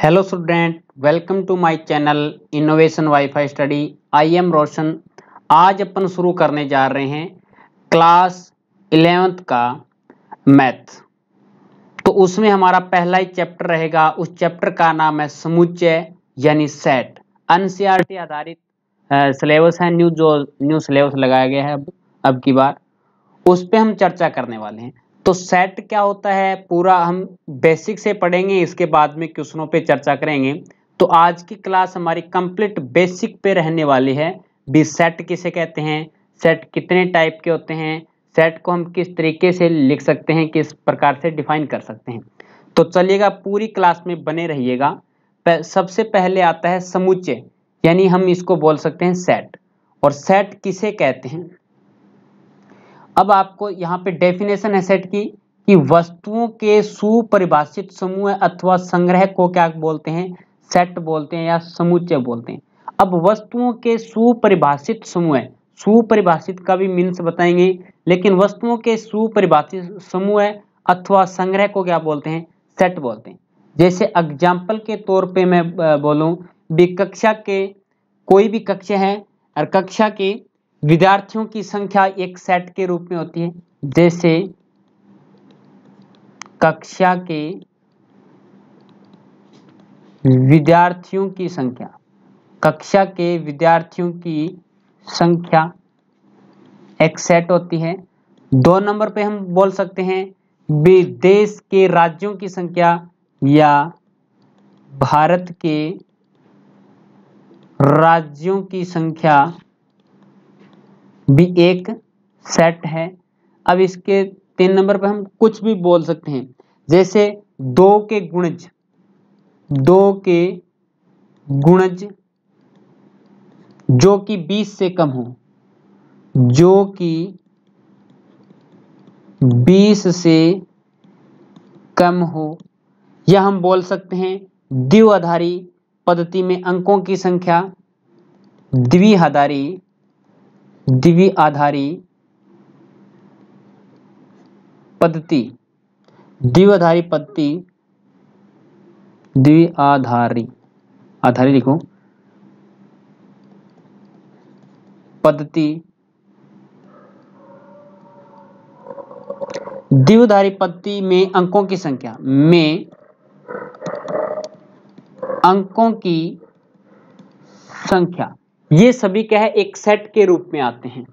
Hello student welcome to my channel innovation wifi study I am Roshan आज अपन शुरू करने जा रहे हैं क्लास इलेवेंथ का मैथ तो उसमें हमारा पहला ही चैप्टर रहेगा उस चैप्टर का नाम है समुच्चय यानी सेट एनसीईआरटी e आधारित सिलेबस है न्यू जो न्यू सिलेबस लगाया गया है अब अब की बार उस पर हम चर्चा करने वाले हैं तो सेट क्या होता है पूरा हम बेसिक से पढ़ेंगे इसके बाद में क्वेश्चनों पे चर्चा करेंगे तो आज की क्लास हमारी कंप्लीट बेसिक पे रहने वाली है भी सेट किसे कहते हैं सेट कितने टाइप के होते हैं सेट को हम किस तरीके से लिख सकते हैं किस प्रकार से डिफाइन कर सकते हैं तो चलिएगा पूरी क्लास में बने रहिएगा सबसे पहले आता है समुच्चय यानी हम इसको बोल सकते हैं सेट और सेट किसे कहते हैं अब आपको यहाँ पे डेफिनेशन है सेट की कि वस्तुओं के सुपरिभाषित समूह अथवा संग्रह को क्या बोलते हैं सेट बोलते हैं या समुच्चय बोलते हैं अब वस्तुओं के सुपरिभाषित समूह सुपरिभाषित का भी मीन्स बताएंगे लेकिन वस्तुओं के सुपरिभाषित समूह अथवा संग्रह को क्या बोलते हैं सेट बोलते हैं जैसे एग्जाम्पल के तौर पे मैं बोलूँ भी कक्षा के कोई भी कक्षा है और कक्षा के विद्यार्थियों की संख्या एक सेट के रूप में होती है जैसे कक्षा के विद्यार्थियों की संख्या कक्षा के विद्यार्थियों की संख्या एक सेट होती है दो नंबर पे हम बोल सकते हैं विदेश के राज्यों की संख्या या भारत के राज्यों की संख्या भी एक सेट है अब इसके तीन नंबर पर हम कुछ भी बोल सकते हैं जैसे दो के गुणज दो के गुणज जो कि बीस से कम हो जो कि बीस से कम हो या हम बोल सकते हैं द्विआधारी पद्धति में अंकों की संख्या द्विआधारी दिव्य आधारी पद्धति दिव्यधारी आधारी पद्धति दिव्य आधारी आधारी लिखो पद्धति दिवधारी पद्धति में अंकों की संख्या में अंकों की संख्या ये सभी क्या है एक सेट के रूप में आते हैं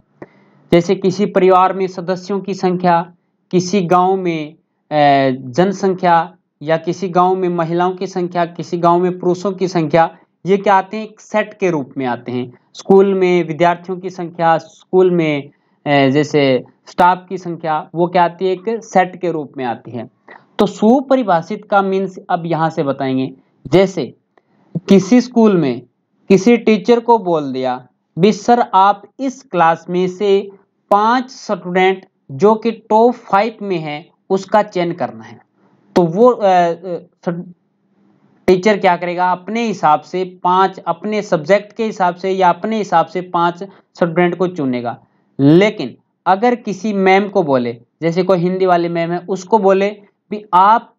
जैसे किसी परिवार में सदस्यों की संख्या किसी गांव में जनसंख्या या किसी गांव में महिलाओं की संख्या किसी गांव में पुरुषों की संख्या ये क्या आते हैं एक सेट के रूप में आते हैं स्कूल में विद्यार्थियों की संख्या स्कूल में जैसे स्टाफ की संख्या वो क्या आती है एक सेट के रूप में आती है तो सुपरिभाषित का मीन्स अब यहाँ से बताएंगे जैसे किसी स्कूल में किसी टीचर को बोल दिया भी सर आप इस क्लास में से पांच स्टूडेंट जो कि टॉप फाइव में है उसका चयन करना है तो वो टीचर क्या करेगा अपने हिसाब से पांच अपने सब्जेक्ट के हिसाब से या अपने हिसाब से पांच स्टूडेंट को चुनेगा लेकिन अगर किसी मैम को बोले जैसे कोई हिंदी वाली मैम है उसको बोले भी आप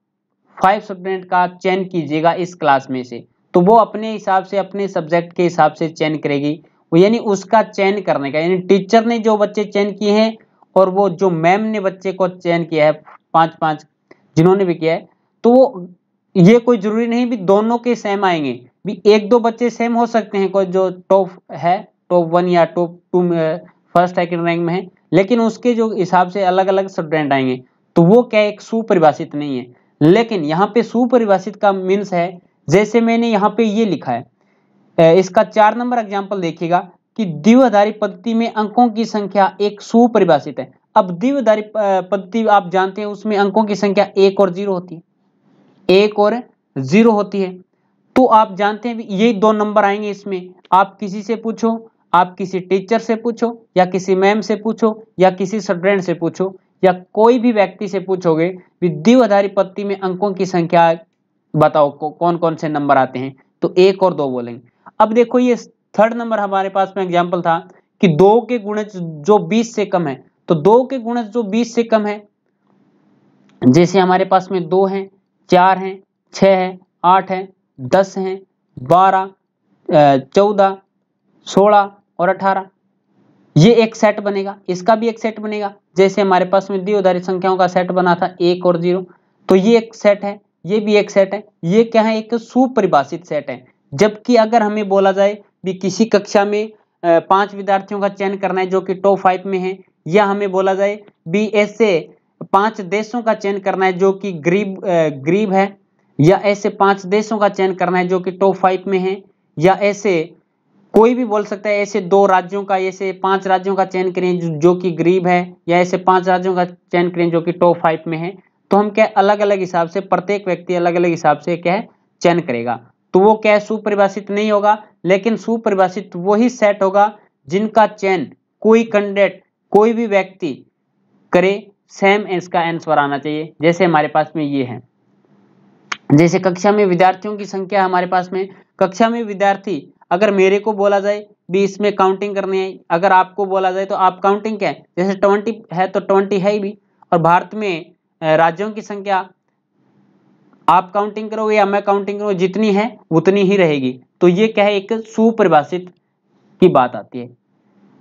फाइव स्टूडेंट का चयन कीजिएगा इस क्लास में से तो वो अपने हिसाब से अपने सब्जेक्ट के हिसाब से चयन करेगी यानी उसका चयन करने का यानी टीचर ने जो बच्चे चयन किए हैं और वो जो मैम ने बच्चे को चयन किया है पांच पांच जिन्होंने भी किया है तो वो ये कोई जरूरी नहीं भी दोनों के सेम आएंगे भी एक दो बच्चे सेम हो सकते हैं कोई जो टॉप है टॉप वन या top two first second rank में है लेकिन उसके जो हिसाब से अलग अलग स्टूडेंट आएंगे तो वो क्या एक सुपरिभाषित नहीं है लेकिन यहाँ पे सुपरिभाषित का मीन्स है जैसे मैंने यहाँ पे ये लिखा है इसका चार नंबर एग्जाम्पल देखिएगा कि द्विवधारी पद्धति में अंकों की संख्या एक सुपरिभाषित है अब द्विवधारी पद्धति आप जानते हैं उसमें अंकों की संख्या एक और जीरो होती है एक और जीरो होती है तो आप जानते हैं ये दो नंबर आएंगे इसमें आप किसी से पूछो आप किसी टीचर से पूछो या किसी मैम से पूछो या किसी स्टूडेंट से पूछो या कोई भी व्यक्ति से पूछोगे द्विवधारी आधारित पद्धति में अंकों की संख्या बताओ कौन कौन से नंबर आते हैं तो एक और दो बोलेंगे अब देखो ये थर्ड नंबर हमारे पास में एग्जाम्पल था कि दो के गुणज जो बीस से कम है तो दो के गुणज जो बीस से कम है जैसे हमारे पास में दो हैं चार हैं छ है आठ है दस हैं बारह चौदह सोलह और अठारह ये एक सेट बनेगा इसका भी एक सेट बनेगा जैसे हमारे पास में द्विधारी संख्याओं का सेट बना था एक और जीरो तो ये एक सेट है ये भी एक सेट है ये क्या है एक सुपरिभाषित सेट है जबकि अगर हमें बोला जाए भी किसी कक्षा में पांच विद्यार्थियों का चयन करना है जो कि टॉप फाइव में है या हमें बोला जाए भी ऐसे पांच देशों का चयन करना है जो कि गरीब गरीब है या ऐसे पांच देशों का चयन करना है जो कि टॉप फाइव में है या ऐसे कोई भी बोल सकता है ऐसे दो राज्यों का ऐसे पांच राज्यों का चयन करें जो, जो कि गरीब है या ऐसे पांच राज्यों का चयन करें जो कि टॉप फाइव में है तो हम क्या अलग अलग हिसाब से प्रत्येक व्यक्ति अलग अलग हिसाब से क्या है चयन करेगा तो वो क्या है सुपरिभाषित नहीं होगा लेकिन सुपरिभाषित वही सेट होगा जिनका चयन कोई कैंडिडेट कोई भी व्यक्ति करे सेम इसका आंसर आना चाहिए जैसे हमारे पास में ये है जैसे कक्षा में विद्यार्थियों की संख्या हमारे पास में कक्षा में विद्यार्थी अगर मेरे को बोला जाए भी इसमें काउंटिंग करनी है अगर आपको बोला जाए तो आप काउंटिंग क्या है जैसे ट्वेंटी है तो ट्वेंटी है ही भी और भारत में राज्यों की संख्या आप काउंटिंग करो या मैं काउंटिंग करो जितनी है उतनी ही रहेगी तो ये क्या है एक सुपरिभाषित की बात आती है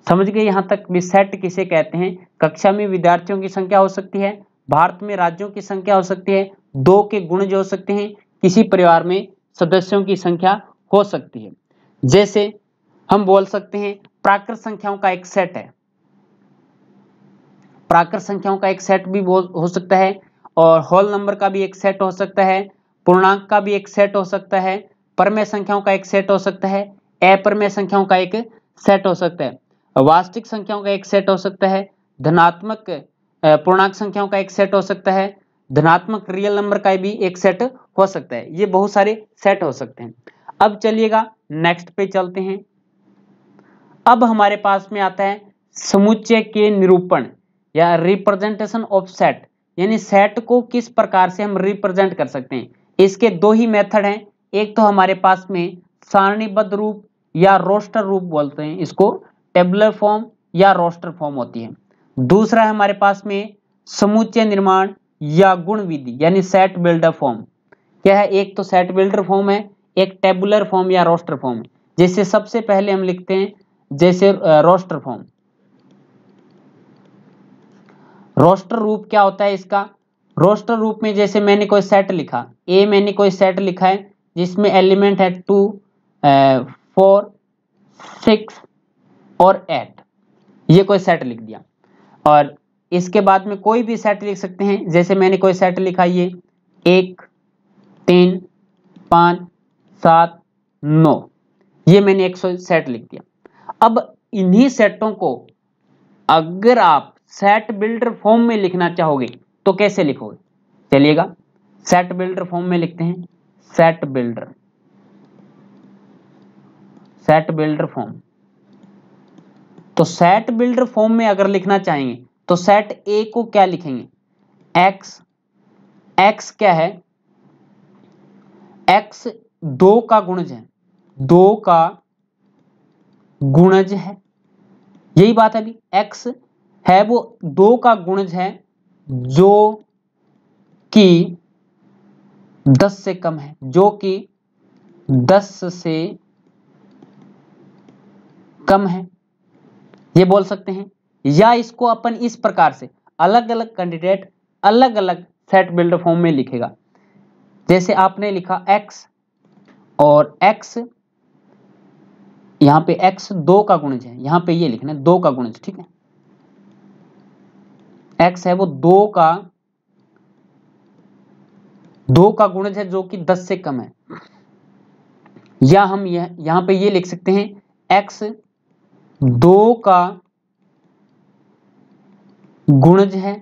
समझ गए यहाँ तक भी सेट किसे कहते हैं कक्षा में विद्यार्थियों की संख्या हो सकती है भारत में राज्यों की संख्या हो सकती है दो के गुण जो हो सकते हैं किसी परिवार में सदस्यों की संख्या हो सकती है जैसे हम बोल सकते हैं प्राकृत संख्याओं का एक सेट है प्राकृत संख्याओं का एक सेट भी हो सकता है और होल नंबर का भी एक सेट हो सकता है पूर्णांक का भी एक सेट हो सकता है परमेय संख्याओं का एक सेट हो सकता है अप्रमेय संख्याओं का एक सेट हो सकता है वास्तविक संख्याओं का एक सेट हो सकता है धनात्मक पूर्णांक संख्याओं का एक सेट हो सकता है धनात्मक रियल नंबर का भी एक सेट हो सकता है ये बहुत सारे सेट हो सकते हैं अब चलिएगा नेक्स्ट पे चलते हैं अब हमारे पास में आता है समुच्चय के निरूपण या रिप्रेजेंटेशन ऑफ सेट यानी सेट को किस प्रकार से हम रिप्रेजेंट कर सकते हैं इसके दो ही मेथड हैं एक तो हमारे पास में सारणीबद्ध रूप या रोस्टर रूप बोलते हैं इसको टेबलर फॉर्म या रोस्टर फॉर्म होती है दूसरा है हमारे पास में समुच्चय निर्माण या गुण विधि यानी सेट बिल्डर फॉर्म क्या है एक तो सेट बिल्डर फॉर्म है एक टेबुलर फॉर्म या रोस्टर फॉर्म जैसे सबसे पहले हम लिखते हैं जैसे रोस्टर फॉर्म रोस्टर रूप क्या होता है इसका रोस्टर रूप में जैसे मैंने कोई सेट लिखा ए मैंने कोई सेट लिखा है जिसमें एलिमेंट है टू फोर सिक्स और एट ये कोई सेट लिख दिया और इसके बाद में कोई भी सेट लिख सकते हैं जैसे मैंने कोई सेट लिखा ये एक तीन पाँच सात नौ ये मैंने एक सेट लिख दिया अब इन्हीं सेटों को अगर आप सेट बिल्डर फॉर्म में लिखना चाहोगे तो कैसे लिखोगे चलिएगा सेट बिल्डर फॉर्म में लिखते हैं set builder set builder form तो सेट बिल्डर फॉर्म में अगर लिखना चाहेंगे तो सेट ए को क्या लिखेंगे एक्स एक्स क्या है एक्स दो का गुणज है दो का गुणज है यही बात है अभी एक्स है वो दो का गुणज है जो कि दस से कम है जो कि दस से कम है ये बोल सकते हैं या इसको अपन इस प्रकार से अलग अलग कैंडिडेट अलग अलग सेट बिल्ड फॉर्म में लिखेगा जैसे आपने लिखा x और x यहां पे x दो का गुणज है यहां पे ये लिखना है दो का गुणज ठीक है एक्स है वो दो का दो का गुणज है जो कि दस से कम है या हम यह यहां पे ये लिख सकते हैं एक्स दो का गुणज है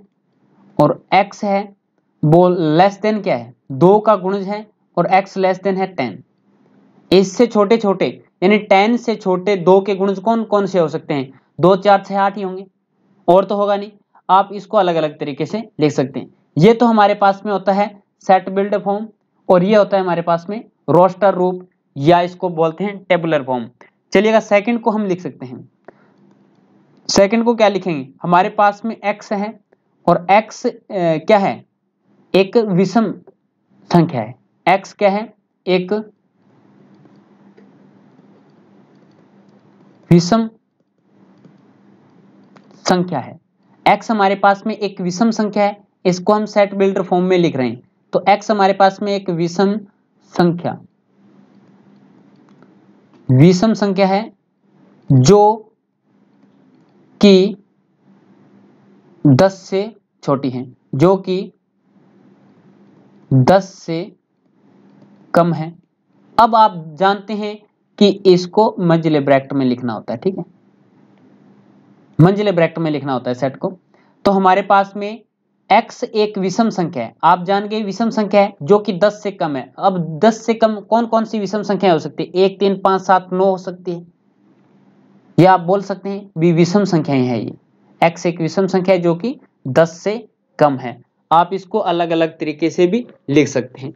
और एक्स है वो लेस देन क्या है दो का गुणज है और एक्स लेस देन है टेन इससे छोटे छोटे यानी टेन से छोटे दो के गुणज कौन कौन से हो सकते हैं दो चार छह आठ ही होंगे और तो होगा नहीं आप इसको अलग अलग तरीके से लिख सकते हैं ये तो हमारे पास में होता है सेट बिल्ड फॉर्म और ये होता है हमारे पास में रोस्टर रूप या इसको बोलते हैं टेबुलर फॉर्म चलिएगा सेकंड को हम लिख सकते हैं सेकंड को क्या लिखेंगे हमारे पास में एक्स है और एक्स क्या है एक विषम संख्या है एक्स क्या है एक विषम संख्या है एक्स हमारे पास में एक विषम संख्या है इसको हम सेट बिल्डर फॉर्म में लिख रहे हैं तो एक्स हमारे पास में एक विषम संख्या विषम संख्या है जो कि 10 से छोटी है जो कि 10 से कम है अब आप जानते हैं कि इसको मंजले ब्रैकेट में लिखना होता है ठीक है मंजिले ब्रैकेट में लिखना होता है सेट को तो हमारे पास में x एक विषम संख्या है आप जान गए विषम संख्या है जो कि 10 से कम है अब 10 से कम कौन कौन सी विषम संख्या हो सकती है एक तीन पांच सात नौ हो सकती है या आप बोल सकते हैं भी विषम संख्याएं हैं ये x एक विषम संख्या है जो कि 10 से कम है आप इसको अलग अलग तरीके से भी लिख सकते हैं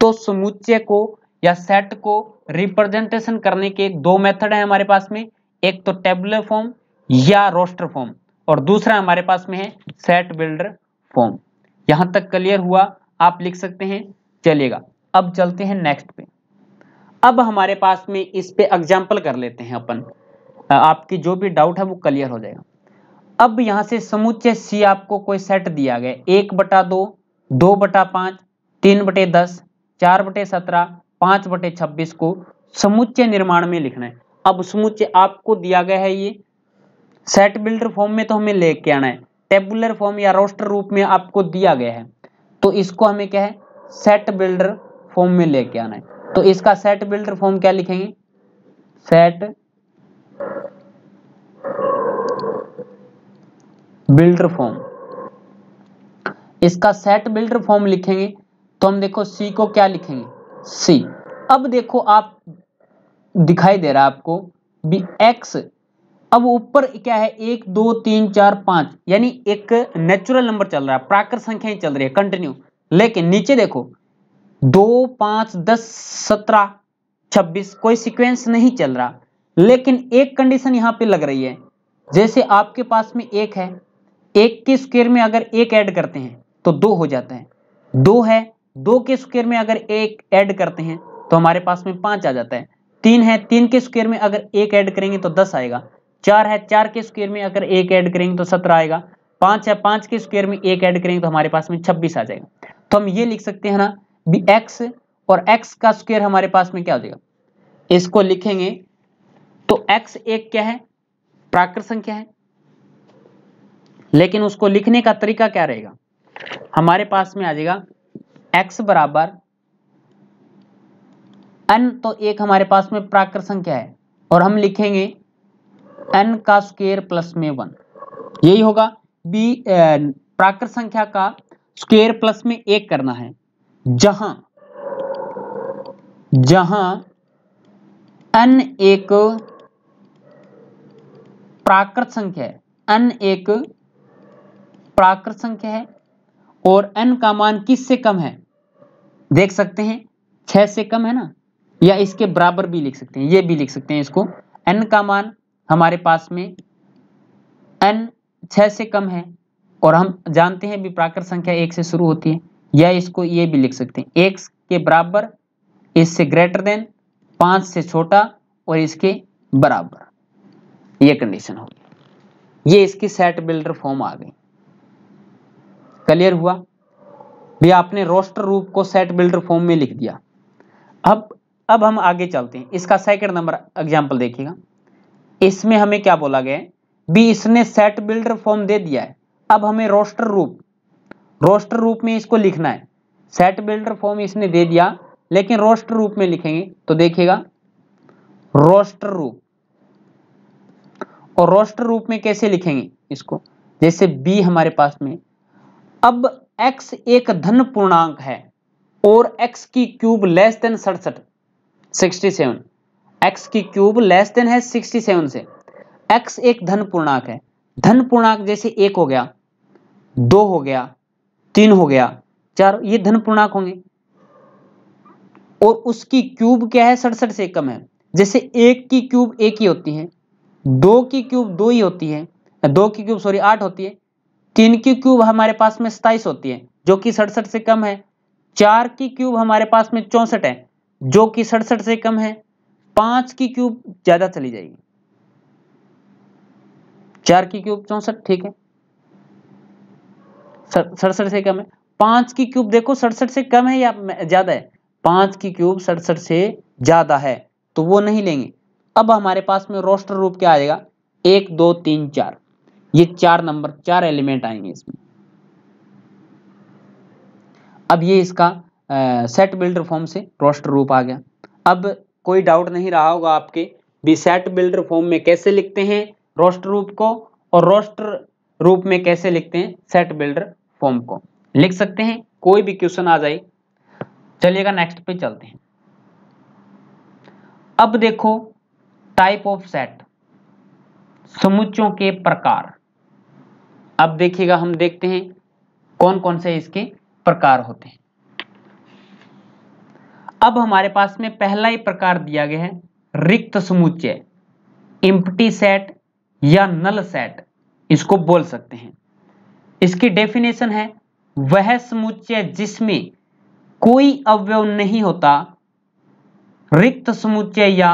तो समुच्चय को या सेट को रिप्रेजेंटेशन करने के दो मेथड है हमारे पास में एक तो टेबुलर फॉर्म या रोस्टर फॉर्म और दूसरा हमारे पास में है सेट बिल्डर फॉर्म यहां तक क्लियर हुआ आप लिख सकते हैं चलिएगा अब चलते हैं नेक्स्ट पे अब हमारे पास में इस पे एग्जाम्पल कर लेते हैं अपन आपकी जो भी डाउट है वो क्लियर हो जाएगा अब यहां से समुच्चय सी आपको कोई सेट दिया गया एक बटा दो दो बटा पांच तीन बटे दस चार बटे सत्रह पांच बटे छब्बीस को समुच्चय निर्माण में लिखना है अब समुच्चय आपको दिया गया है ये सेट बिल्डर फॉर्म में तो हमें लेके आना है टेबुलर फॉर्म या रोस्टर रूप में आपको दिया गया है तो इसको हमें क्या है सेट बिल्डर फॉर्म में लेके आना है तो इसका सेट बिल्डर फॉर्म क्या लिखेंगे सेट बिल्डर फॉर्म इसका सेट बिल्डर फॉर्म लिखेंगे तो हम देखो सी को क्या लिखेंगे सी अब देखो आप दिखाई दे रहा है आपको भी एक्स अब ऊपर क्या है एक दो तीन चार पांच यानी एक नेचुरल नंबर चल रहा है प्राकृत संख्याएं चल रही है कंटिन्यू लेकिन नीचे देखो दो पांच दस सत्रह छब्बीस कोई सीक्वेंस नहीं चल रहा लेकिन एक कंडीशन यहां पे लग रही है जैसे आपके पास में एक है एक के स्क्वेयर में अगर एक ऐड करते हैं तो दो हो जाता है दो है दो के स्क्वेयर में अगर एक ऐड करते हैं तो हमारे पास में पांच आ जाता है तीन है तीन के स्क्वेयर में अगर एक ऐड करेंगे तो दस आएगा चार है चार के स्क्वेयर में अगर एक ऐड करेंगे तो सत्रह आएगा पांच है पांच के स्क्वेयर में एक ऐड करेंगे तो हमारे पास में छब्बीस आ जाएगा तो हम ये लिख सकते हैं ना भी एक्स और एक्स का स्क्वेयर हमारे पास में क्या हो जाएगा इसको लिखेंगे तो एक्स एक क्या है प्राकृत संख्या है लेकिन उसको लिखने का तरीका क्या रहेगा हमारे पास में आ जाएगा एक्स बराबर एन तो एक हमारे पास में प्राकृत संख्या है और हम लिखेंगे एन का स्केयर प्लस में वन यही होगा बी प्राकृत संख्या का स्केयर प्लस में एक करना है जहां जहां एन एक प्राकृत संख्या है एन एक प्राकृत संख्या है और एन का मान किस से कम है देख सकते हैं छह से कम है ना या इसके बराबर भी लिख सकते हैं ये भी लिख सकते हैं इसको एन का मान हमारे पास में एन छह से कम है और हम जानते हैं विप्राकर संख्या एक से शुरू होती है या इसको ये भी लिख सकते हैं एक के बराबर इससे ग्रेटर देन पांच से छोटा और इसके बराबर ये कंडीशन होगी ये इसकी सेट बिल्डर फॉर्म आ गई क्लियर हुआ भी आपने रोस्टर रूप को सेट बिल्डर फॉर्म में लिख दिया अब अब हम आगे चलते हैं इसका सेकंड नंबर एग्जांपल देखिएगा इसमें हमें क्या बोला गया बी इसने सेट बिल्डर फॉर्म दे दिया है अब हमें रोस्टर रूप रोस्टर रूप में इसको लिखना है सेट बिल्डर फॉर्म इसने दे दिया लेकिन रोस्टर रूप में लिखेंगे तो देखिएगा रोस्टर रूप और रोस्टर रूप में कैसे लिखेंगे इसको जैसे बी हमारे पास में अब एक्स एक धन पूर्णांक है और एक्स की क्यूब लेस देन सड़सठ सिक्सटी सेवन x की क्यूब लेस देन है 67 से एक्स एक धन पूर्णांक है धन पूर्णांक जैसे एक हो गया दो हो गया तीन हो गया चार ये धन पूर्णांक होंगे और उसकी क्यूब क्या है सड़सठ से कम है जैसे एक की क्यूब एक ही होती है दो की क्यूब दो ही होती है दो की क्यूब सॉरी आठ होती है तीन की क्यूब हमारे पास में सताइस होती है जो कि सड़सठ से कम है चार की क्यूब हमारे पास में चौंसठ है जो कि सड़सठ से कम है पांच की क्यूब ज्यादा चली जाएगी चार की क्यूब चौसठ ठीक है सड़सठ से कम है पांच की क्यूब देखो सड़सठ से कम है या ज्यादा है पांच की क्यूब सड़सठ से ज्यादा है तो वो नहीं लेंगे अब हमारे पास में रोस्टर रूप क्या आएगा एक दो तीन चार ये चार नंबर चार एलिमेंट आएंगे इसमें अब ये इसका आ, सेट बिल्डर फॉर्म से रोस्टर रूप आ गया अब कोई डाउट नहीं रहा होगा आपके सेट बिल्डर फॉर्म में कैसे लिखते हैं रोस्टर रूप को और रोस्टर रूप में कैसे लिखते हैं सेट बिल्डर फॉर्म को लिख सकते हैं कोई भी क्वेश्चन आ जाए चलिएगा नेक्स्ट पे चलते हैं अब देखो टाइप ऑफ सेट समुच्चों के प्रकार अब देखिएगा हम देखते हैं कौन कौन से इसके प्रकार होते हैं अब हमारे पास में पहला ही प्रकार दिया गया है रिक्त समुच्चय इम्पटी सेट या नल सेट इसको बोल सकते हैं इसकी डेफिनेशन है वह समुच्चय जिसमें कोई अवयव नहीं होता रिक्त समुच्चय या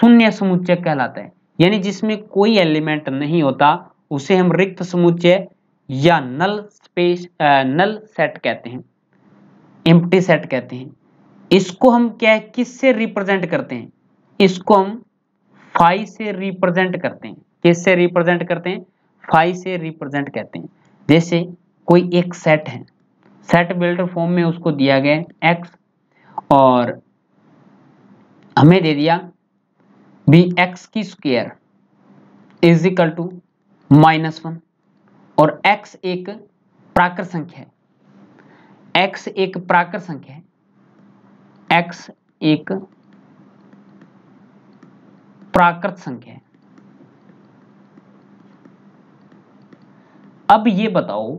शून्य समुच्चय कहलाता है यानी जिसमें कोई एलिमेंट नहीं होता उसे हम रिक्त समुच्चय या नल स्पेस नल सेट कहते हैं एम्प्टी सेट कहते हैं इसको हम क्या है किस से रिप्रेजेंट करते हैं इसको हम फाइव से रिप्रेजेंट करते हैं किस से रिप्रेजेंट करते हैं फाइव से रिप्रेजेंट कहते हैं जैसे कोई एक सेट है सेट बिल्डर फॉर्म में उसको दिया गया एक्स और हमें दे दिया बी एक्स की square is equal to minus one और एक्स एक प्राकृत संख्या है एक्स एक प्राकृत संख्या है एक्स एक प्राकृत संख्या है अब ये बताओ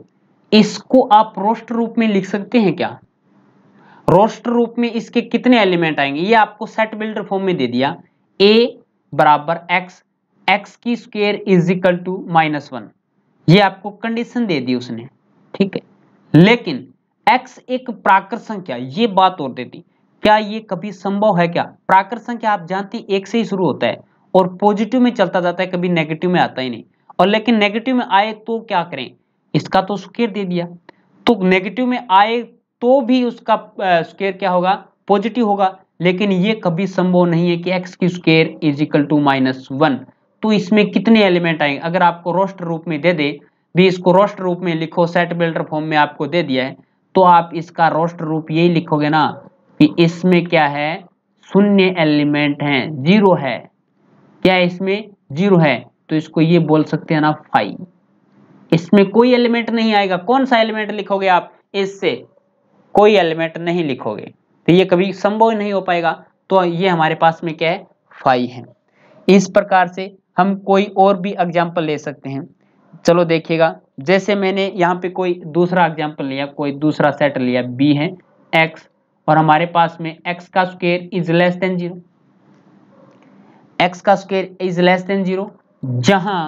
इसको आप रोस्ट रूप में लिख सकते हैं क्या रोस्ट रूप में इसके कितने एलिमेंट आएंगे ये आपको सेट बिल्डर फॉर्म में दे दिया ए बराबर एक्स एक्स की square is equal to minus one ये आपको कंडीशन दे दी उसने ठीक है लेकिन एक्स एक प्राकृत संख्या ये बात और देती क्या ये कभी संभव है क्या प्राकृत संख्या आप जानती एक से ही शुरू होता है और पॉजिटिव में चलता जाता है कभी नेगेटिव में आता ही नहीं और लेकिन नेगेटिव में आए तो क्या करें इसका तो स्केर दे दिया तो नेगेटिव में आए तो भी उसका स्केयर क्या होगा पॉजिटिव होगा लेकिन ये कभी संभव नहीं है कि एक्स की square is equal to minus one तो इसमें कितने एलिमेंट आएंगे अगर आपको रोस्ट रूप में दे दे भी इसको रोस्ट रूप में लिखो सेट बिल्डर फॉर्म में आपको दे दिया है तो आप इसका रोस्ट रूप यही लिखोगे ना कि इसमें क्या है शून्य एलिमेंट है जीरो है क्या इसमें जीरो है तो इसको ये बोल सकते हैं ना फाइव इसमें कोई एलिमेंट नहीं आएगा कौन सा एलिमेंट लिखोगे आप इससे कोई एलिमेंट नहीं लिखोगे तो ये कभी संभव नहीं हो पाएगा तो ये हमारे पास में क्या है फाइव है इस प्रकार से हम कोई और भी एग्जाम्पल ले सकते हैं चलो देखिएगा जैसे मैंने यहाँ पे कोई दूसरा एग्जाम्पल लिया कोई दूसरा सेट लिया बी है एक्स और हमारे पास में x का square is less than zero x का square is less than zero जहां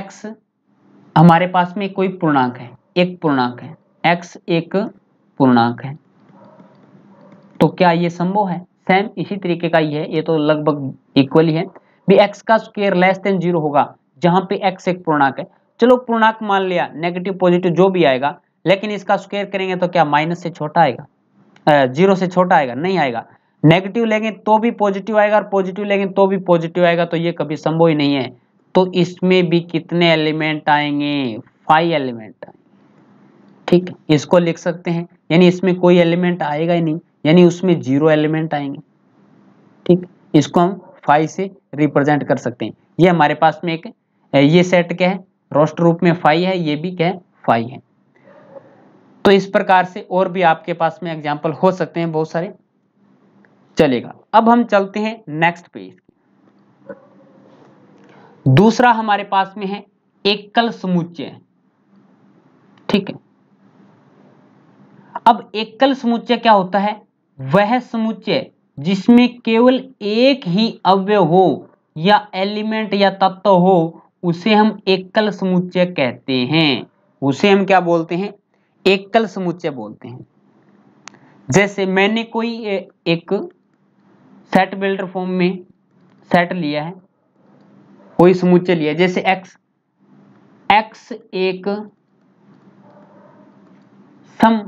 x हमारे पास में कोई पूर्णांक है एक पूर्णांक है x एक पूर्णांक है तो क्या ये संभव है सेम इसी तरीके का ही है ये तो लगभग इक्वल ही है भी x का स्क्वेयर लेस देन जीरो होगा जहां पे x एक पूर्णांक है चलो पूर्णांक मान लिया नेगेटिव पॉजिटिव जो भी आएगा लेकिन इसका स्क्वेयर करेंगे तो क्या माइनस से छोटा आएगा जीरो से छोटा आएगा नहीं आएगा नेगेटिव लेंगे तो भी पॉजिटिव आएगा और पॉजिटिव लेंगे तो भी पॉजिटिव आएगा तो ये कभी संभव ही नहीं है तो इसमें भी कितने एलिमेंट आएंगे फाइव एलिमेंट आएंगे ठीक इसको लिख सकते हैं यानी इसमें कोई एलिमेंट आएगा ही नहीं यानी उसमें जीरो एलिमेंट आएंगे ठीक इसको हम फाइव से रिप्रेजेंट कर सकते हैं ये हमारे पास में एक ये सेट क्या है रोस्ट रूप में फाइव है ये भी क्या है फाइव है तो इस प्रकार से और भी आपके पास में एग्जाम्पल हो सकते हैं बहुत सारे चलेगा अब हम चलते हैं नेक्स्ट पेज दूसरा हमारे पास में है एकल समुच्चय ठीक है अब एकल समुच्चय क्या होता है वह समुच्चय जिसमें केवल एक ही अव्यय हो या एलिमेंट या तत्व हो उसे हम एकल समुच्चय कहते हैं उसे हम क्या बोलते हैं एकल समुच्चय बोलते हैं जैसे मैंने कोई एक सेट बिल्डर फॉर्म में सेट लिया है कोई समुच्चय लिया जैसे एक्स एक्स एक सम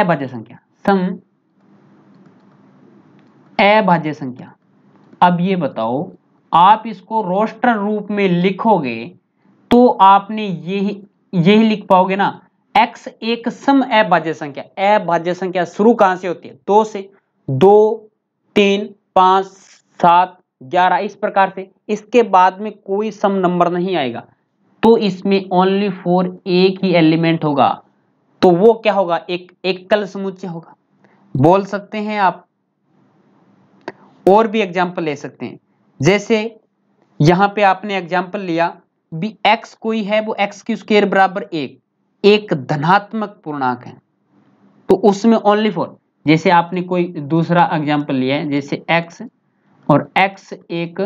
अभाज्य संख्या सम अभाज्य संख्या अब ये बताओ आप इसको रोस्टर रूप में लिखोगे तो आपने यही यही लिख पाओगे ना एक्स एक सम अभाज्य संख्या अभाज्य संख्या शुरू कहां से होती है दो से दो तीन पांच सात ग्यारह इस प्रकार से इसके बाद में कोई सम नंबर नहीं आएगा तो इसमें ओनली फोर एक ही एलिमेंट होगा तो वो क्या होगा एक एकल समुच्चय होगा बोल सकते हैं आप और भी एग्जाम्पल ले सकते हैं जैसे यहां पे आपने एग्जाम्पल लिया भी एक्स कोई है वो एक्स की स्क्र बराबर एक एक धनात्मक पूर्णांक है तो उसमें ओनली फोर जैसे आपने कोई दूसरा एग्जाम्पल लिया है जैसे एक्स और एक्स एक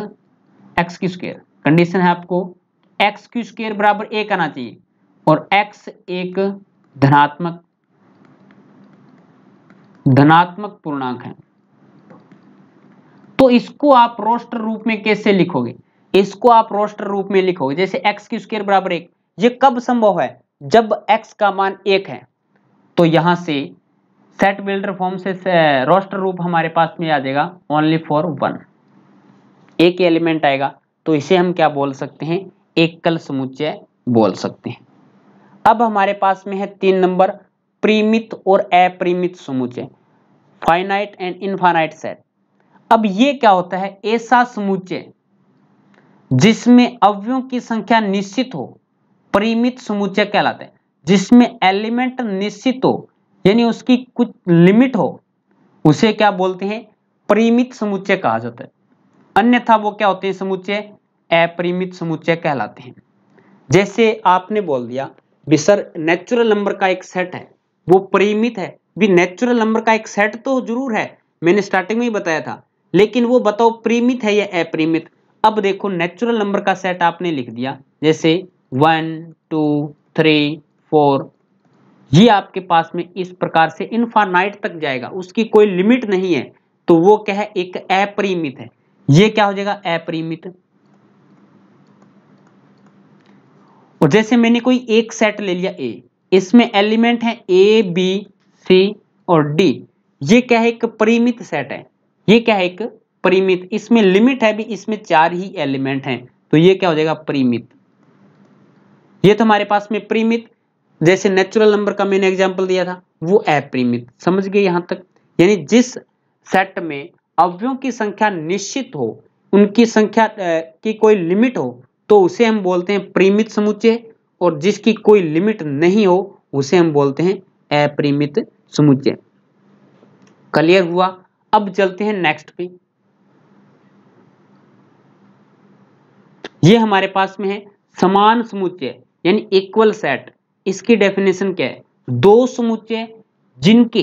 एक्स की स्क्वेयर कंडीशन है आपको एक्स की स्क्वेयर बराबर एक आना चाहिए और x एक धनात्मक धनात्मक पूर्णांक है तो इसको आप रोस्टर रूप में कैसे लिखोगे इसको आप रोस्टर रूप में लिखोगे जैसे एक्स की स्क्वेयर बराबर एक ये कब संभव है जब x का मान एक है तो यहां से सेट बिल्डर फॉर्म से, रोस्टर रूप हमारे पास में आ जाएगा ओनली फॉर वन एक एलिमेंट आएगा तो इसे हम क्या बोल सकते हैं एकल समुच्चय बोल सकते हैं अब हमारे पास में है तीन नंबर प्रीमित और अप्रीमित समुच्चय फाइनाइट एंड इनफाइनाइट सेट अब ये क्या होता है ऐसा समुच्चय जिसमें अवयों की संख्या निश्चित हो परिमित समुच्चय कहलाते हैं जिसमें एलिमेंट निश्चित हो यानी उसकी कुछ लिमिट हो उसे क्या बोलते हैं परिमित समुच्चय कहा जाता है अन्यथा वो क्या होते हैं समुच्चय अपरिमित समुच्चय कहलाते हैं जैसे आपने बोल दिया भी सर नेचुरल नंबर का एक सेट है वो परिमित है भी नेचुरल नंबर का एक सेट तो जरूर है मैंने स्टार्टिंग में ही बताया था लेकिन वो बताओ परिमित है या अपरिमित अब देखो नेचुरल नंबर का सेट आपने लिख दिया जैसे वन टू थ्री फोर ये आपके पास में इस प्रकार से इन्फानाइट तक जाएगा उसकी कोई लिमिट नहीं है तो वो क्या है एक अपरिमित है ये क्या हो जाएगा अपरिमित और जैसे मैंने कोई एक सेट ले लिया ए इसमें एलिमेंट है ए बी सी और डी ये क्या है एक परिमित सेट है ये क्या है एक परिमित इसमें लिमिट है भी इसमें चार ही एलिमेंट हैं तो ये क्या हो जाएगा परिमित ये तो हमारे पास में प्रीमित जैसे नेचुरल नंबर का मैंने एग्जाम्पल दिया था वो अप्रीमित समझ गए यहां तक यानी जिस सेट में अवयों की संख्या निश्चित हो उनकी संख्या की कोई लिमिट हो तो उसे हम बोलते हैं प्रीमित समुच्चय और जिसकी कोई लिमिट नहीं हो उसे हम बोलते हैं अप्रीमित समुच्चय क्लियर हुआ अब चलते हैं नेक्स्ट पे ये हमारे पास में है समान समुच्चय यानी इक्वल सेट इसकी डेफिनेशन क्या है दो समुच्चय जिनके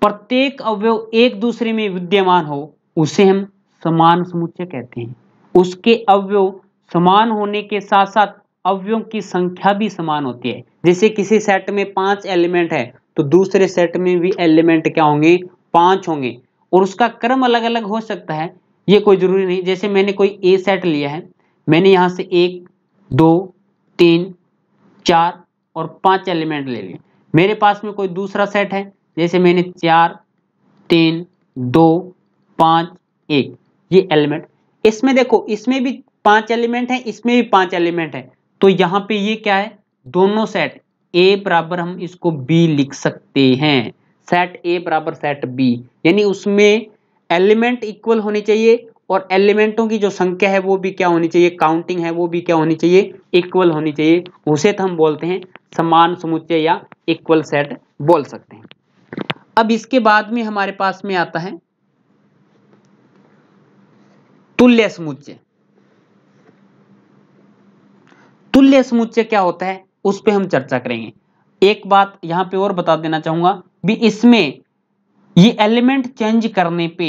प्रत्येक अवयव एक दूसरे में विद्यमान हो उसे हम समान समुच्चय कहते हैं उसके अवयव समान होने के साथ साथ अवयवों की संख्या भी समान होती है जैसे किसी सेट में पांच एलिमेंट है तो दूसरे सेट में भी एलिमेंट क्या होंगे पांच होंगे और उसका क्रम अलग अलग हो सकता है ये कोई जरूरी नहीं जैसे मैंने कोई ए सेट लिया है मैंने यहाँ से एक दो तीन चार और पांच एलिमेंट ले लिए मेरे पास में कोई दूसरा सेट है जैसे मैंने चार तीन दो पाँच एक ये एलिमेंट इसमें देखो इसमें भी पांच एलिमेंट है इसमें भी पांच एलिमेंट है तो यहाँ पे ये क्या है दोनों सेट ए बराबर हम इसको बी लिख सकते हैं सेट ए बराबर सेट बी यानी उसमें एलिमेंट इक्वल होने चाहिए और एलिमेंटों की जो संख्या है वो भी क्या होनी चाहिए काउंटिंग है वो भी क्या होनी चाहिए इक्वल होनी चाहिए उसे तो हम बोलते हैं समान समुच्चय या इक्वल सेट बोल सकते हैं अब इसके बाद में हमारे पास में आता है तुल्य समुच्चय तुल्य समुच्चय क्या होता है उस पर हम चर्चा करेंगे एक बात यहां पे और बता देना चाहूंगा भी इसमें ये एलिमेंट चेंज करने पे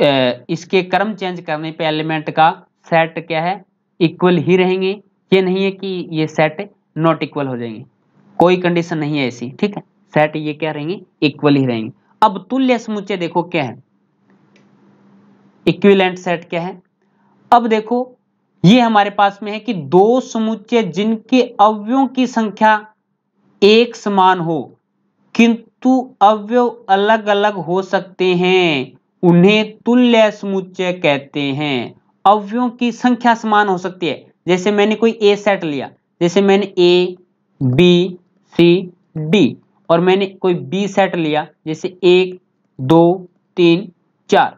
इसके क्रम चेंज करने पे एलिमेंट का सेट क्या है इक्वल ही रहेंगे ये नहीं है कि ये सेट नॉट इक्वल हो जाएंगे कोई कंडीशन नहीं है ऐसी ठीक है सेट ये क्या रहेंगे इक्वल ही रहेंगे अब तुल्य समुच्चय देखो क्या है इक्विलेंट सेट क्या है अब देखो ये हमारे पास में है कि दो समुच्चय जिनके अवयों की संख्या एक समान हो किंतु अवयव अलग अलग हो सकते हैं उन्हें तुल्य समुच्चय कहते हैं अवयों की संख्या समान हो सकती है जैसे मैंने कोई ए सेट लिया जैसे मैंने ए बी सी डी और मैंने कोई बी सेट लिया जैसे एक दो तीन चार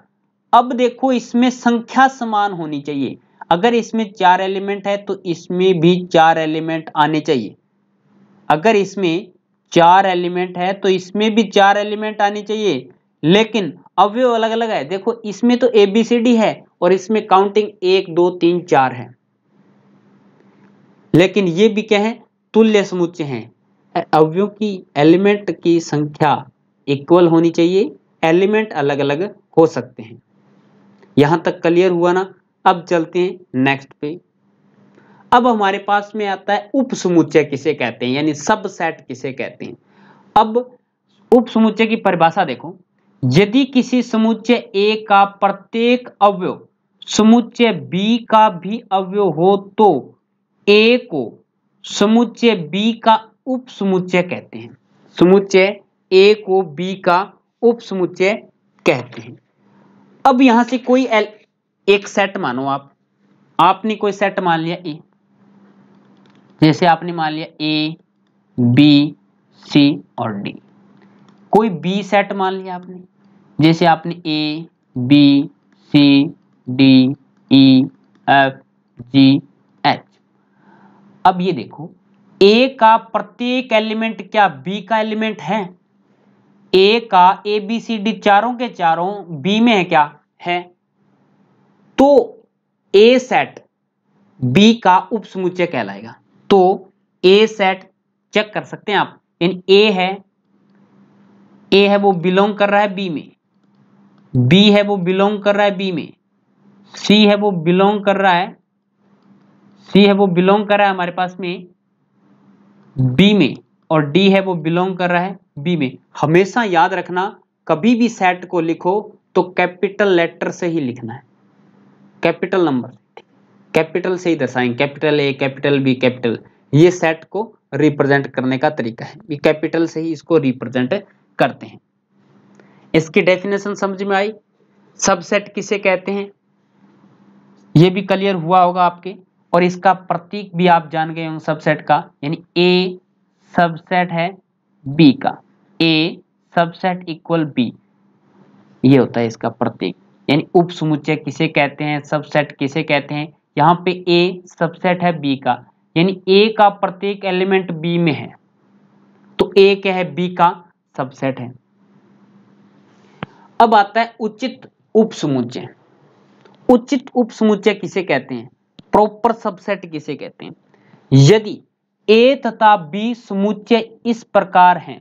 अब देखो इसमें संख्या समान होनी चाहिए अगर इसमें चार एलिमेंट है तो इसमें भी चार एलिमेंट आने चाहिए अगर इसमें चार एलिमेंट है तो इसमें भी चार एलिमेंट आने चाहिए लेकिन अवय अलग अलग है देखो इसमें तो ए बी सी डी है और इसमें काउंटिंग एक दो तीन चार है लेकिन ये भी क्या है तुल्य समुच्चय है अवयो की एलिमेंट की संख्या इक्वल होनी चाहिए एलिमेंट अलग अलग हो सकते हैं यहां तक क्लियर हुआ ना अब चलते हैं नेक्स्ट पे अब हमारे पास में आता है उपसमुच्चय किसे कहते हैं यानी सबसेट किसे कहते हैं अब उपसमुच्चय की परिभाषा देखो यदि किसी समुच्चय ए का प्रत्येक अवय समुच्चय बी का भी अवय हो तो ए को समुच्चय बी का उप समुच्चय कहते हैं समुच्चय ए को बी का उप समुच्चय कहते हैं अब यहां से कोई एल एक सेट मानो आप आपने कोई सेट मान लिया ए जैसे आपने मान लिया ए बी सी और डी कोई बी सेट मान लिया आपने जैसे आपने A B C D E F G H अब ये देखो ए का प्रत्येक एलिमेंट क्या बी का एलिमेंट है ए का ए बी सी डी चारों के चारों बी में है क्या है तो ए सेट बी का उपसमुच्चय कहलाएगा तो ए सेट चेक कर सकते हैं आप इन ए है ए है वो बिलोंग कर रहा है बी में बी है वो बिलोंग कर रहा है बी में सी है वो बिलोंग कर रहा है सी है वो बिलोंग कर रहा है हमारे पास में बी में और डी है वो बिलोंग कर रहा है बी में हमेशा याद रखना कभी भी सेट को लिखो तो कैपिटल लेटर से ही लिखना है कैपिटल नंबर कैपिटल से ही दर्शाएंगे capital A capital B capital ये सेट को रिप्रेजेंट करने का तरीका है ये कैपिटल से ही इसको रिप्रेजेंट करते हैं इसकी डेफिनेशन समझ में आई सबसेट किसे कहते हैं ये भी क्लियर हुआ होगा आपके और इसका प्रतीक भी आप जान गए होंगे सबसेट का यानी ए सबसेट है बी का ए सबसेट इक्वल बी ये होता है इसका प्रतीक यानी उपसमुच्चय किसे कहते हैं सबसेट किसे कहते हैं यहाँ पे ए सबसेट है बी का यानी ए का प्रत्येक एलिमेंट बी में है तो ए क्या है बी का सबसेट है अब आता है उचित उपसमुच्चय उचित उपसमुच्चय किसे कहते हैं प्रॉपर सबसेट किसे कहते हैं यदि ए तथा बी समुच्चय इस प्रकार हैं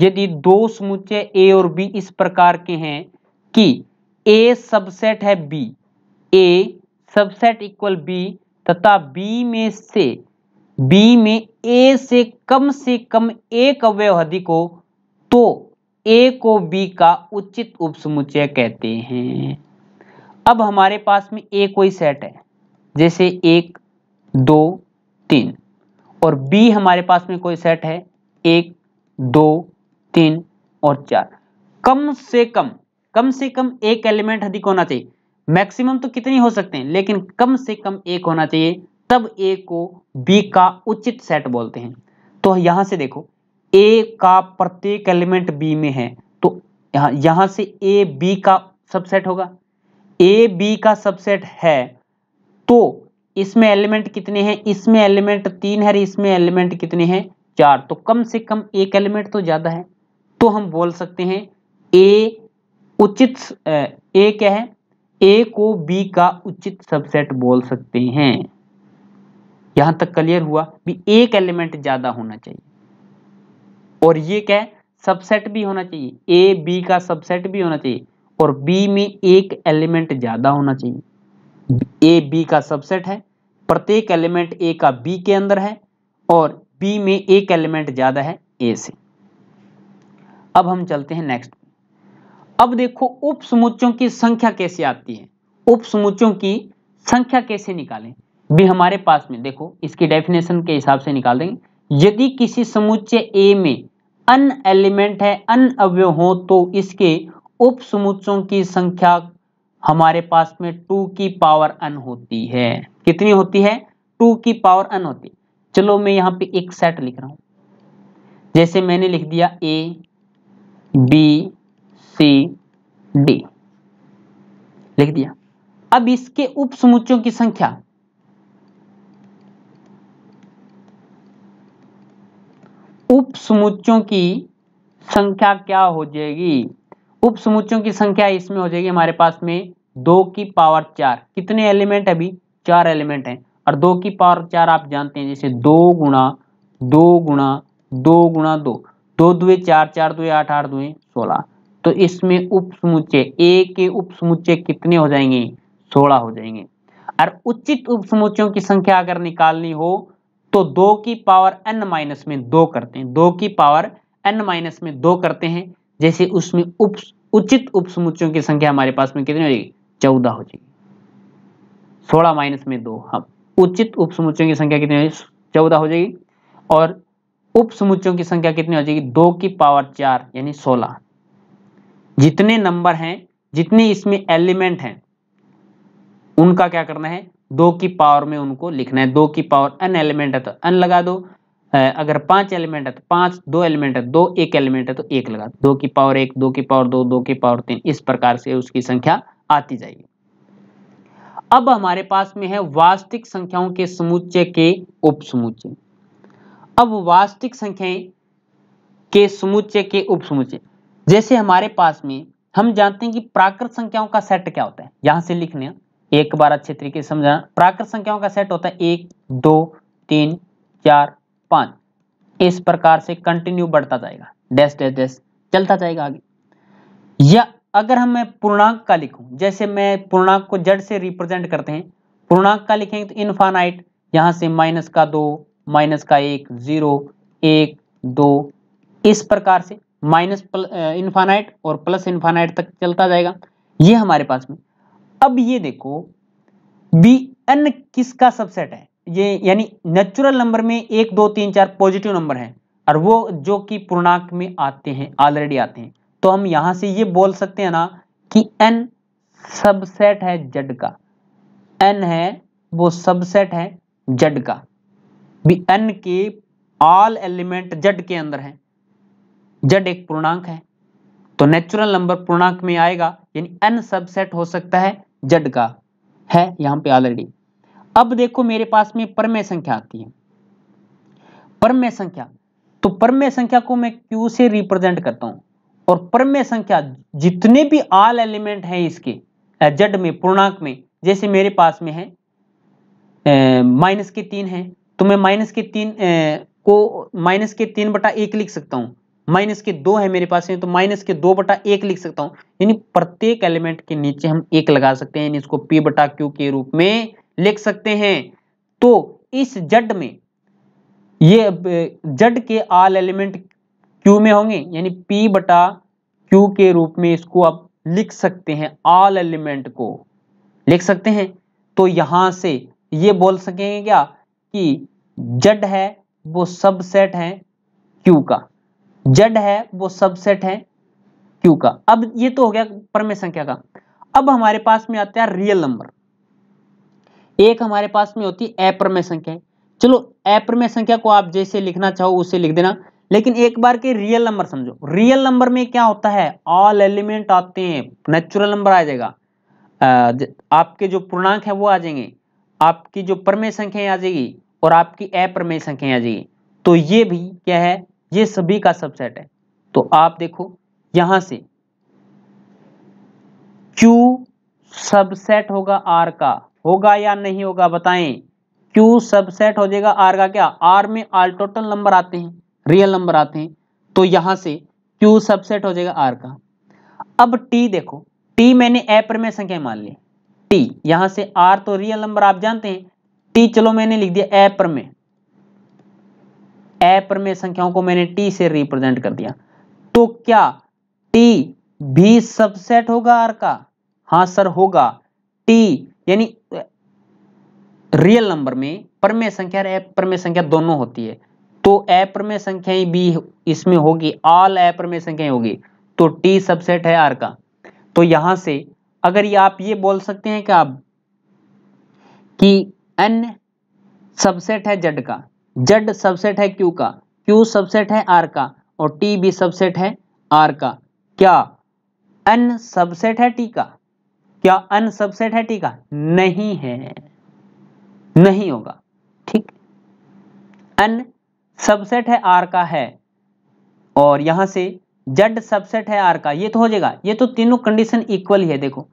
यदि दो समुच्चय ए और बी इस प्रकार के हैं कि ए सबसेट है B A subset equal B तथा बी में से बी में ए से कम से कम एक अवयव अधिक हो तो ए को बी का उचित उपसमुच्चय कहते हैं अब हमारे पास में ए कोई सेट है जैसे एक दो तीन और बी हमारे पास में कोई सेट है एक दो तीन और चार कम से कम कम से कम एक एलिमेंट अधिक होना चाहिए मैक्सिमम तो कितनी हो सकते हैं लेकिन कम से कम एक होना चाहिए तब ए को बी का उचित सेट बोलते हैं तो यहां से देखो ए का प्रत्येक एलिमेंट बी में है तो यहां यहां से ए बी का सबसेट होगा ए बी का सबसेट है तो इसमें एलिमेंट कितने हैं इसमें एलिमेंट तीन है इसमें एलिमेंट कितने हैं चार तो कम से कम एक एलिमेंट तो ज़्यादा है तो हम बोल सकते हैं ए उचित ए क्या है ए को बी का उचित सबसेट बोल सकते हैं यहां तक क्लियर हुआ भी एक एलिमेंट ज़्यादा होना चाहिए और ये क्या है सबसेट भी होना चाहिए ए बी का सबसेट भी होना चाहिए और बी में एक एलिमेंट ज़्यादा होना चाहिए ए बी का सबसेट है प्रत्येक एलिमेंट ए का बी के अंदर है और बी में एक एलिमेंट ज़्यादा है ए से अब हम चलते हैं नेक्स्ट अब देखो उपसमुच्चों की संख्या कैसे आती है उपसमुच्चों की संख्या कैसे निकालें भी हमारे पास में देखो इसकी डेफिनेशन के हिसाब से निकाल देंगे यदि किसी समुच्चय ए में अन एलिमेंट है अन अवय हो तो इसके उप समुच्चयों की संख्या हमारे पास में टू की पावर अन होती है कितनी होती है टू की पावर अन होती है चलो मैं यहां पे एक सेट लिख रहा हूं जैसे मैंने लिख दिया ए बी सी डी लिख दिया अब इसके उप समुच्चयों की संख्या उप समुचों की संख्या क्या हो जाएगी उप समुचों की संख्या इसमें हो जाएगी हमारे पास में दो की पावर चार कितने एलिमेंट अभी चार एलिमेंट हैं और दो की पावर चार आप जानते हैं जैसे दो गुणा दो गुणा दो गुणा दो दो दुए चार चार दुए आठ आठ दुए सोलह तो इसमें उप समुच्चय ए के उप समुच्चय कितने हो जाएंगे सोलह हो जाएंगे और उचित उप समुचों की संख्या अगर निकालनी हो तो दो की पावर एन माइनस में दो करते हैं दो की पावर एन माइनस में दो करते हैं जैसे उसमें उप उचित उपसमुचों की संख्या हमारे पास में कितनी हो जाएगी चौदह हो जाएगी सोलह माइनस में दो हम हाँ। उचित समुचों की संख्या कितनी हो जाएगी चौदह हो जाएगी और समुचों की संख्या कितनी हो जाएगी दो की पावर चार यानी सोलह जितने नंबर हैं जितने इसमें एलिमेंट हैं उनका क्या करना है दो की पावर में उनको लिखना है दो की पावर एन एलिमेंट है तो अन लगा दो अगर पांच एलिमेंट है तो पांच दो एलिमेंट है दो एक एलिमेंट है तो एक लगा दो दो की पावर एक दो की पावर दो दो की पावर तीन इस प्रकार से उसकी संख्या आती जाएगी अब हमारे पास में है वास्तविक संख्याओं के समुच्चय के उपसमुच्चय अब वास्तविक संख्याएं के समुच्चय के उपसमुच्चय जैसे हमारे पास में हम जानते हैं कि प्राकृत संख्याओं का सेट क्या होता है यहां से लिखने एक बार अच्छे तरीके से समझाना प्राकृत संख्याओं का सेट होता है एक दो तीन चार पांच इस प्रकार से कंटिन्यू बढ़ता जाएगा डैश डैश डैश चलता जाएगा आगे या अगर हम मैं पूर्णांक का लिखूं जैसे मैं पूर्णांक को जड़ से रिप्रेजेंट करते हैं पूर्णांक का लिखेंगे तो इनफाइनाइट यहां से माइनस का दो माइनस का एक जीरो एक दो इस प्रकार से माइनस इन्फानाइट और प्लस इन्फानाइट तक चलता जाएगा ये हमारे पास में अब ये देखो बी एन किसका सबसेट है ये यानी नेचुरल नंबर में एक दो तीन चार पॉजिटिव नंबर है और वो जो कि पूर्णांक में आते हैं ऑलरेडी आते हैं तो हम यहां से ये बोल सकते हैं ना कि एन सबसेट है जड का एन है वो सबसेट है जड का भी एन के ऑल एलिमेंट जड के अंदर है जड एक पूर्णांक है तो नेचुरल नंबर पूर्णांक में आएगा यानी एन सबसेट हो सकता है जड का है यहां पे ऑलरेडी अब देखो मेरे पास में परमय संख्या आती है परमय संख्या तो परमय संख्या को मैं क्यू से रिप्रेजेंट करता हूं और परमय संख्या जितने भी आल एलिमेंट हैं इसके जड में पूर्णांक में जैसे मेरे पास में है माइनस के तीन है तो मैं माइनस के तीन ए, को माइनस के तीन बटा एक लिख सकता हूं माइनस के दो है मेरे पास तो माइनस के दो बटा एक लिख सकता हूं यानी प्रत्येक एलिमेंट के नीचे हम एक लगा सकते हैं इसको पी बटा क्यू के रूप में लिख सकते हैं तो इस जड में ये जड के आल एलिमेंट क्यू में होंगे यानी पी बटा क्यू के रूप में इसको आप लिख सकते हैं आल एलिमेंट को लिख सकते हैं तो यहां से ये बोल सकेंगे क्या कि जड है वो सबसेट है क्यू का जड है वो सबसेट है क्यू का अब ये तो हो गया परमे संख्या का अब हमारे पास में आता है रियल नंबर एक हमारे पास में होती है अप्रमेय संख्या चलो अप्रमेय संख्या को आप जैसे लिखना चाहो उसे लिख देना लेकिन एक बार के रियल नंबर समझो रियल नंबर में क्या होता है ऑल एलिमेंट आते हैं नेचुरल नंबर आ जाएगा आपके जो पूर्णांक है वो आ जाएंगे आपकी जो परमेय संख्याएं आ जाएगी और आपकी अप्रमेय संख्याएं आ जाएगी तो ये भी क्या है ये सभी का सबसेट है तो आप देखो यहां से Q सबसेट होगा R का होगा या नहीं होगा बताएं Q सबसेट हो जाएगा R का क्या R में आल टोटल नंबर आते हैं रियल नंबर आते हैं तो यहां से Q सबसेट हो जाएगा R का अब T देखो T मैंने अप्रमेय संख्या मान ली T यहां से R तो रियल नंबर आप जानते हैं T चलो मैंने लिख दिया अप्रमेय अप्रमेय संख्याओं को मैंने टी से रिप्रेजेंट कर दिया तो क्या टी भी सबसेट होगा आर का हाँ सर होगा टी यानी रियल नंबर में परमेय संख्या और अप्रमेय संख्या दोनों होती है तो अप्रमेय संख्याएं भी इसमें होगी ऑल अप्रमेय संख्याएं होगी तो टी सबसेट है आर का तो यहां से अगर ये आप ये बोल सकते हैं कि आप कि एन सबसेट है जेड का जेड सबसेट है क्यू का क्यू सबसेट है आर का और टी भी सबसेट है आर का क्या एन सबसेट है टी का क्या एन सबसेट है टी का नहीं है नहीं होगा ठीक एन सबसेट है आर का है और यहां से जेड सबसेट है आर का ये तो हो जाएगा ये तो तीनों कंडीशन इक्वल ही है देखो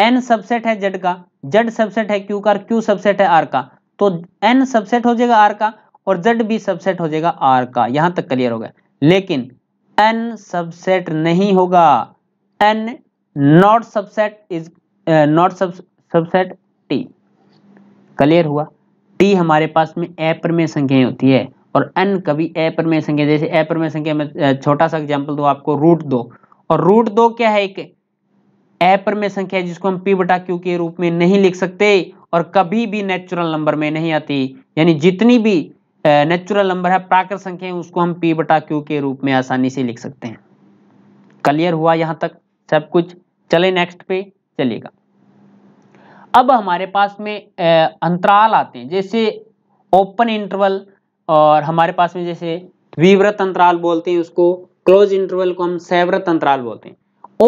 एन सबसेट है जेड का जेड सबसेट है क्यू का क्यू सबसेट है आर का तो एन सबसेट हो जाएगा आर का और जेड भी सबसेट हो जाएगा आर का यहां तक क्लियर हो गया लेकिन एन सबसेट नहीं होगा N not subset is not subset T clear हुआ टी हमारे पास में अप्रमेय संख्याएं होती है और एन कभी अप्रमेय संख्या जैसे अप्रमेय संख्या में छोटा सा एग्जांपल दो आपको रूट दो और रूट दो क्या है एक अप्रमेय संख्या जिसको हम पी बटा क्यू के रूप में नहीं लिख सकते और कभी भी नेचुरल नंबर में नहीं आती यानी जितनी भी नेचुरल नंबर है प्राकृत संख्या है उसको हम पी बटा क्यू के रूप में आसानी से लिख सकते हैं क्लियर हुआ यहां तक सब कुछ चले नेक्स्ट पे चलेगा अब हमारे पास में अंतराल आते हैं जैसे ओपन इंटरवल और हमारे पास में जैसे विव्रत अंतराल बोलते हैं उसको क्लोज इंटरवल को हम सैव्रत अंतराल बोलते हैं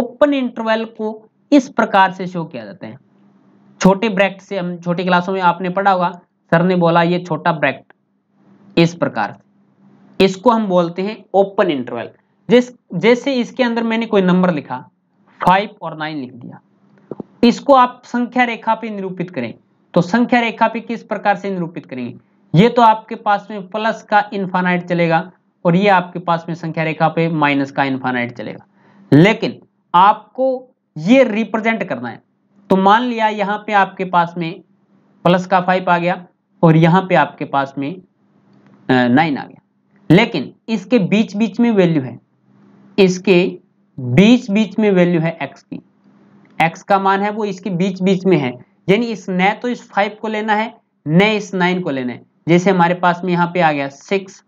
ओपन इंटरवल को इस प्रकार से शो किया जाता है छोटे ब्रैकेट से हम छोटी क्लासों में आपने पढ़ा होगा सर ने बोला ये छोटा ब्रैक्ट इस प्रकार इसको हम बोलते हैं ओपन इंटरवल जिस जैसे इसके अंदर मैंने कोई नंबर लिखा फाइव और नाइन लिख दिया इसको आप संख्या रेखा पे निरूपित करें तो संख्या रेखा पे किस प्रकार से निरूपित करेंगे ये तो आपके पास में प्लस का इन्फानाइट चलेगा और ये आपके पास में संख्या रेखा पे माइनस का इन्फानाइट चलेगा लेकिन आपको ये रिप्रेजेंट करना है तो मान लिया यहाँ पे आपके पास में प्लस का फाइव आ गया और यहाँ पे आपके पास में नाइन आ गया लेकिन इसके बीच बीच में वैल्यू है इसके बीच बीच में वैल्यू है एक्स की एक्स का मान है वो इसके बीच बीच में है यानी इस न तो इस फाइव को लेना है न इस नाइन को लेना है जैसे हमारे पास में यहाँ पे आ गया सिक्स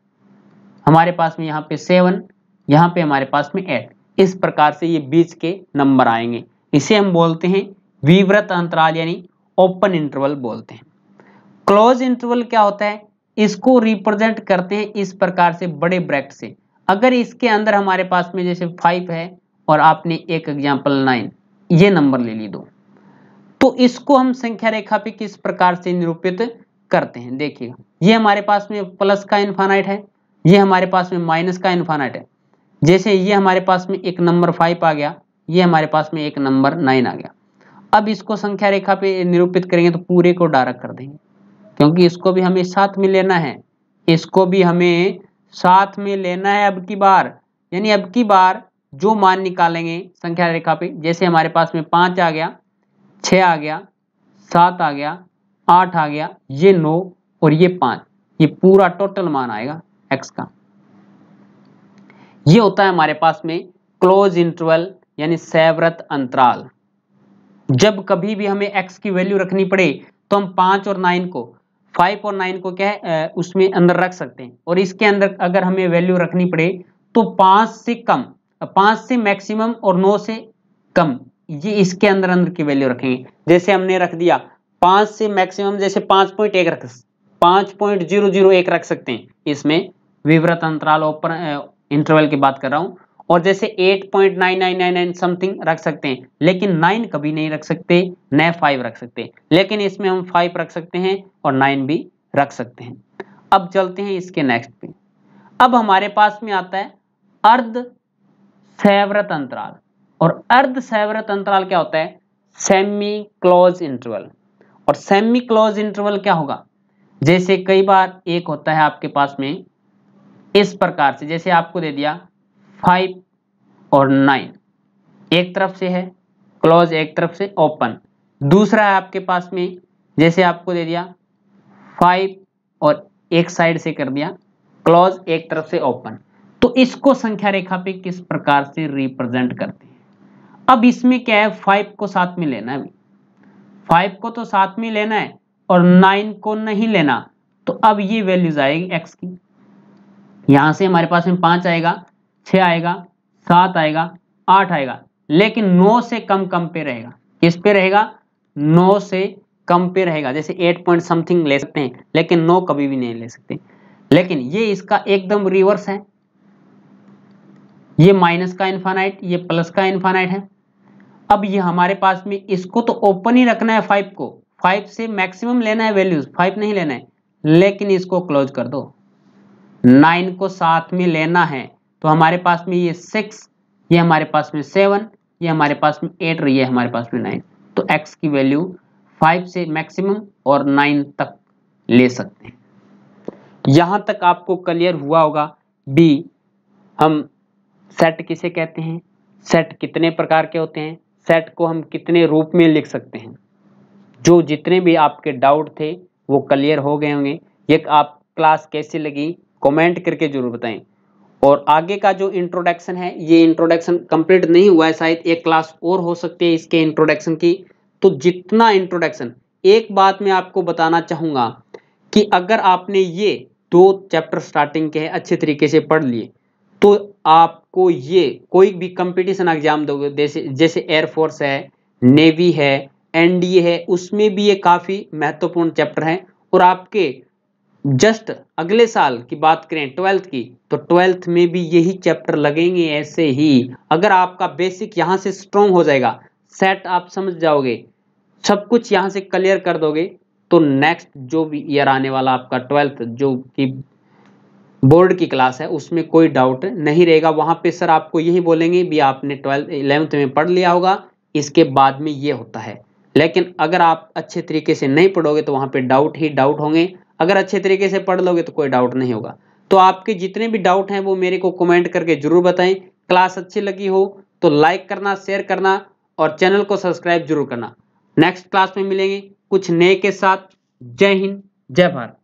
हमारे पास में यहाँ पे सेवन यहाँ पे हमारे पास में एट इस प्रकार से ये बीच के नंबर आएंगे इसे हम बोलते हैं विव्रत अंतराल यानी ओपन इंटरवल बोलते हैं क्लोज इंटरवल क्या होता है इसको रिप्रेजेंट करते हैं इस प्रकार से बड़े ब्रैकेट से अगर इसके अंदर हमारे पास में जैसे फाइव है और आपने एक एग्जाम्पल नाइन ये नंबर ले ली दो तो इसको हम संख्या रेखा पे किस प्रकार से निरूपित करते हैं देखिएगा ये हमारे पास में प्लस का इन्फानाइट है ये हमारे पास में माइनस का इन्फानाइट है जैसे ये हमारे पास में एक नंबर फाइव आ गया ये हमारे पास में एक नंबर नाइन आ गया अब इसको संख्या रेखा पे निरूपित करेंगे तो पूरे को डायरेक्ट कर देंगे क्योंकि इसको भी हमें साथ में लेना है इसको भी हमें साथ में लेना है अब की बार यानी अब की बार जो मान निकालेंगे संख्या रेखा पे जैसे हमारे पास में पाँच आ गया छ आ गया सात आ गया आठ आ गया ये नौ और ये पाँच ये पूरा टोटल मान आएगा एक्स का ये होता है हमारे पास में क्लोज इंटरवल यानी सैव्रत अंतराल जब कभी भी हमें एक्स की वैल्यू रखनी पड़े तो हम पाँच और नाइन को फाइव और नाइन को क्या है उसमें अंदर रख सकते हैं और इसके अंदर अगर हमें वैल्यू रखनी पड़े तो पाँच से कम पांच से मैक्सिमम और नौ से कम ये इसके अंदर अंदर की वैल्यू रखेंगे जैसे हमने रख दिया पाँच से मैक्सिमम जैसे पांच पॉइंट एक रख पाँच पॉइंट जीरो जीरो एक रख सकते हैं इसमें विवृत अंतराल ओपन इंटरवल की बात कर रहा हूँ और जैसे 8.9999 समथिंग रख सकते हैं लेकिन 9 कभी नहीं रख सकते न 5 रख सकते लेकिन इसमें हम 5 रख सकते हैं और 9 भी रख सकते हैं अब चलते हैं इसके नेक्स्ट पे अब हमारे पास में आता है अर्ध सैवरत अंतराल और अर्ध सैवरत अंतराल क्या होता है सेमी क्लोज इंटरवल और सेमी क्लोज इंटरवल क्या होगा जैसे कई बार एक होता है आपके पास में इस प्रकार से जैसे आपको दे दिया फाइव और नाइन एक तरफ से है क्लोज एक तरफ से ओपन दूसरा है आपके पास में जैसे आपको दे दिया फाइव और एक साइड से कर दिया क्लोज एक तरफ से ओपन तो इसको संख्या रेखा पे किस प्रकार से रिप्रेजेंट करते हैं अब इसमें क्या है फाइव को साथ में लेना है फाइव को तो साथ में लेना है और नाइन को नहीं लेना तो अब ये वैल्यूज आएगी एक्स की यहां से हमारे पास में पांच आएगा छ आएगा सात आएगा आठ आएगा लेकिन नौ से कम कम पे रहेगा किस पे रहेगा नौ से कम पे रहेगा जैसे एट पॉइंट समथिंग ले सकते हैं लेकिन नौ कभी भी नहीं ले सकते लेकिन ये इसका एकदम रिवर्स है ये माइनस का इन्फानाइट ये प्लस का इन्फानाइट है अब ये हमारे पास में इसको तो ओपन ही रखना है फाइव को फाइव से मैक्सिमम लेना है वैल्यूज फाइव नहीं लेना है लेकिन इसको क्लोज कर दो नाइन को साथ में लेना है तो हमारे पास में ये सिक्स ये हमारे पास में सेवन ये हमारे पास में एट और ये हमारे पास में नाइन तो एक्स की वैल्यू फाइव से मैक्सिमम और नाइन तक ले सकते हैं यहां तक आपको क्लियर हुआ होगा बी हम सेट किसे कहते हैं सेट कितने प्रकार के होते हैं सेट को हम कितने रूप में लिख सकते हैं जो जितने भी आपके डाउट थे वो क्लियर हो गए होंगे ये आप क्लास कैसी लगी कमेंट करके जरूर बताएं और आगे का जो इंट्रोडक्शन है ये इंट्रोडक्शन कंप्लीट नहीं हुआ है शायद एक क्लास और हो सकती है इसके इंट्रोडक्शन की तो जितना इंट्रोडक्शन एक बात मैं आपको बताना चाहूँगा कि अगर आपने ये दो चैप्टर स्टार्टिंग के हैं अच्छे तरीके से पढ़ लिए तो आपको ये कोई भी कंपटीशन एग्जाम दोगे जैसे जैसे एयरफोर्स है नेवी है एनडीए है उसमें भी ये काफ़ी महत्वपूर्ण चैप्टर हैं और आपके जस्ट अगले साल की बात करें ट्वेल्थ की तो ट्वेल्थ में भी यही चैप्टर लगेंगे ऐसे ही अगर आपका बेसिक यहाँ से स्ट्रॉन्ग हो जाएगा सेट आप समझ जाओगे सब कुछ यहाँ से क्लियर कर दोगे तो नेक्स्ट जो भी ईयर आने वाला आपका ट्वेल्थ जो कि बोर्ड की क्लास है उसमें कोई डाउट नहीं रहेगा वहाँ पे सर आपको यही बोलेंगे भी आपने ट्वेल्थ इलेवेंथ में पढ़ लिया होगा इसके बाद में ये होता है लेकिन अगर आप अच्छे तरीके से नहीं पढ़ोगे तो वहाँ पे डाउट ही डाउट होंगे अगर अच्छे तरीके से पढ़ लोगे तो कोई डाउट नहीं होगा तो आपके जितने भी डाउट हैं वो मेरे को कमेंट करके जरूर बताएं क्लास अच्छी लगी हो तो लाइक करना शेयर करना और चैनल को सब्सक्राइब जरूर करना नेक्स्ट क्लास में मिलेंगे कुछ नए के साथ जय हिंद जय भारत